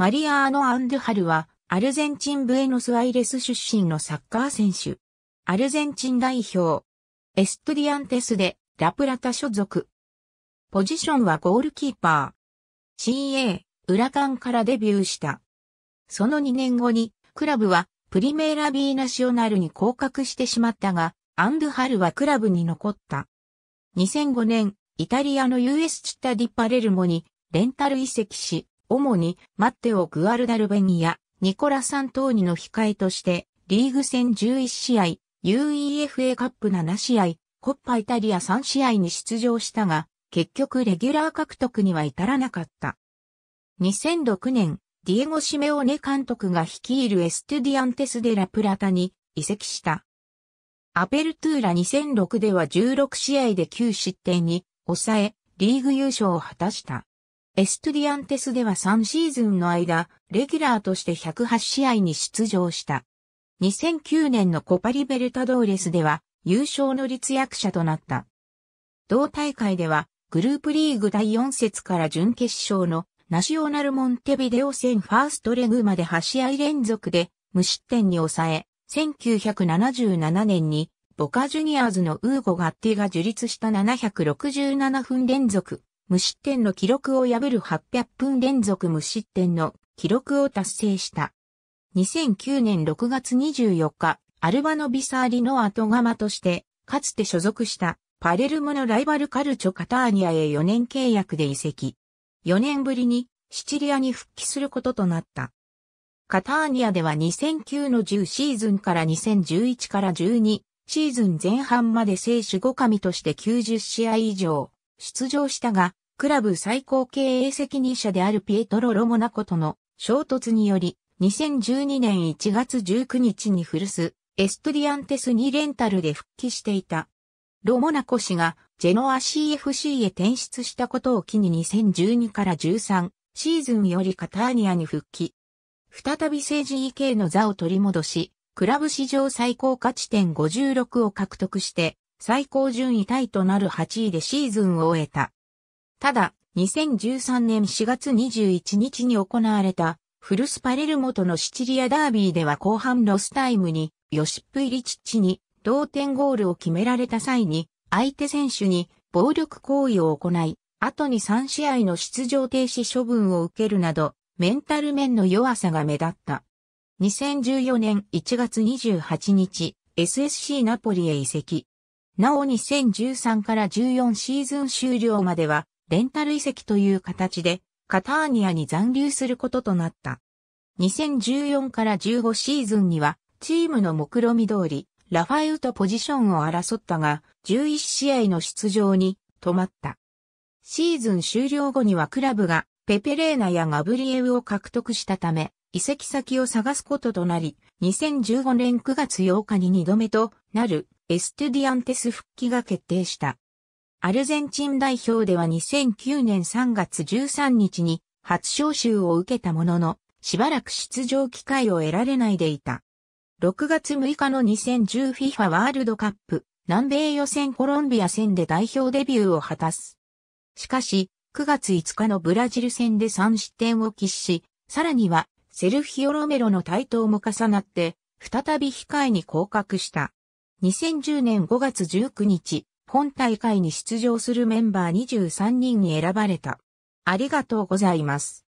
マリアーノ・アンドゥハルは、アルゼンチン・ブエノス・アイレス出身のサッカー選手。アルゼンチン代表。エストゥディアンテスで、ラプラタ所属。ポジションはゴールキーパー。CA、ウラカンからデビューした。その2年後に、クラブは、プリメーラ・ビーナシオナルに降格してしまったが、アンドゥハルはクラブに残った。2005年、イタリアの US チッタディパレルモにレンタル移籍し、主にマッテオ・グアルダルベニア、ニコラ・サントーニの控えとして、リーグ戦11試合、UEFA カップ7試合、コッパイタリア3試合に出場したが、結局レギュラー獲得には至らなかった。2006年、ディエゴ・シメオネ監督が率いるエステディアンテス・デ・ラ・プラタに移籍した。アペルトゥーラ2006では16試合で9失点に抑え、リーグ優勝を果たした。エストゥディアンテスでは3シーズンの間、レギュラーとして108試合に出場した。2009年のコパリベルタドーレスでは優勝の立役者となった。同大会ではグループリーグ第4節から準決勝のナショナルモンテビデオ戦ファーストレグまで8試合連続で無失点に抑え、1977年にボカジュニアーズのウーゴ・ガッティが樹立した767分連続無失点の記録を破る800分連続無失点の記録を達成した。2009年6月24日、アルバノビサーリの後釜として、かつて所属したパレルモのライバルカルチョカターニアへ4年契約で移籍。4年ぶりにシチリアに復帰することとなった。カターニアでは2009の10シーズンから2011から12シーズン前半まで選手護神として90試合以上出場したが、クラブ最高経営責任者であるピエトロ・ロモナコとの衝突により、2012年1月19日に古巣、エストリアンテスにレンタルで復帰していた。ロモナコ氏がジェノア CFC へ転出したことを機に2012から13シーズンよりカターニアに復帰。再び政治 EK の座を取り戻し、クラブ史上最高価値点56を獲得して、最高順位タイとなる8位でシーズンを終えた。ただ、2013年4月21日に行われた、フルスパレルモとのシチリアダービーでは後半ロスタイムに、ヨシップ・イリチッチに同点ゴールを決められた際に、相手選手に暴力行為を行い、後に3試合の出場停止処分を受けるなど、メンタル面の弱さが目立った。2014年1月28日、SSC ナポリへ移籍。なお2013から14シーズン終了までは、レンタル移籍という形で、カターニアに残留することとなった。2014から15シーズンには、チームの目論見通り、ラファエウとポジションを争ったが、11試合の出場に止まった。シーズン終了後にはクラブがペペレーナやガブリエウを獲得したため、移籍先を探すこととなり、2015年9月8日に2度目となるエステディアンテス復帰が決定した。アルゼンチン代表では2009年3月13日に初招集を受けたものの、しばらく出場機会を得られないでいた。6月6日の 2010FIFA ワールドカップ南米予選コロンビア戦で代表デビューを果たす。しかし、9月5日のブラジル戦で3失点を喫し、さらにはセルフヒオ・ロメロの台頭も重なって、再び控えに降格した。2010年5月19日、本大会に出場するメンバー23人に選ばれた。ありがとうございます。